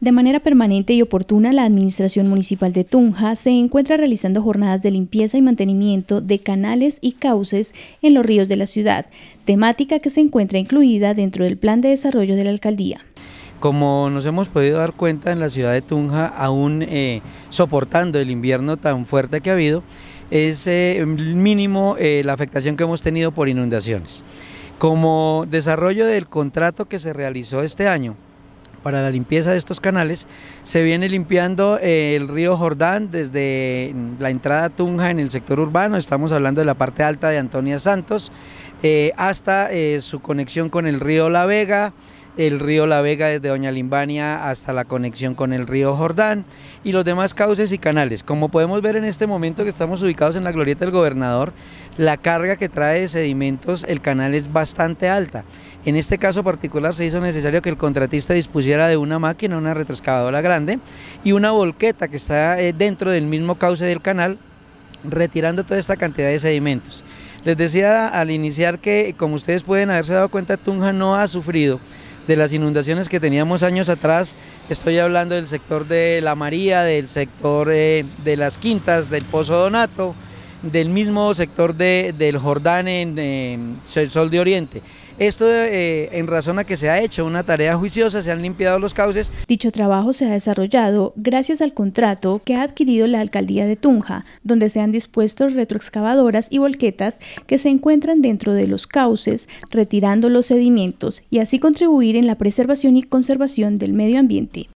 De manera permanente y oportuna, la Administración Municipal de Tunja se encuentra realizando jornadas de limpieza y mantenimiento de canales y cauces en los ríos de la ciudad, temática que se encuentra incluida dentro del Plan de Desarrollo de la Alcaldía. Como nos hemos podido dar cuenta en la ciudad de Tunja, aún eh, soportando el invierno tan fuerte que ha habido, es eh, mínimo eh, la afectación que hemos tenido por inundaciones. Como desarrollo del contrato que se realizó este año, para la limpieza de estos canales. Se viene limpiando eh, el río Jordán desde la entrada Tunja en el sector urbano, estamos hablando de la parte alta de Antonia Santos, eh, hasta eh, su conexión con el río La Vega el río La Vega desde Doña Limbania hasta la conexión con el río Jordán y los demás cauces y canales. Como podemos ver en este momento que estamos ubicados en la glorieta del gobernador, la carga que trae de sedimentos el canal es bastante alta. En este caso particular se hizo necesario que el contratista dispusiera de una máquina, una retroexcavadora grande y una volqueta que está eh, dentro del mismo cauce del canal, retirando toda esta cantidad de sedimentos. Les decía al iniciar que, como ustedes pueden haberse dado cuenta, Tunja no ha sufrido de las inundaciones que teníamos años atrás. Estoy hablando del sector de La María, del sector eh, de las Quintas, del Pozo Donato, del mismo sector de, del Jordán en, el Sol de Oriente. Esto eh, en razón a que se ha hecho una tarea juiciosa, se han limpiado los cauces. Dicho trabajo se ha desarrollado gracias al contrato que ha adquirido la alcaldía de Tunja, donde se han dispuesto retroexcavadoras y volquetas que se encuentran dentro de los cauces, retirando los sedimentos y así contribuir en la preservación y conservación del medio ambiente.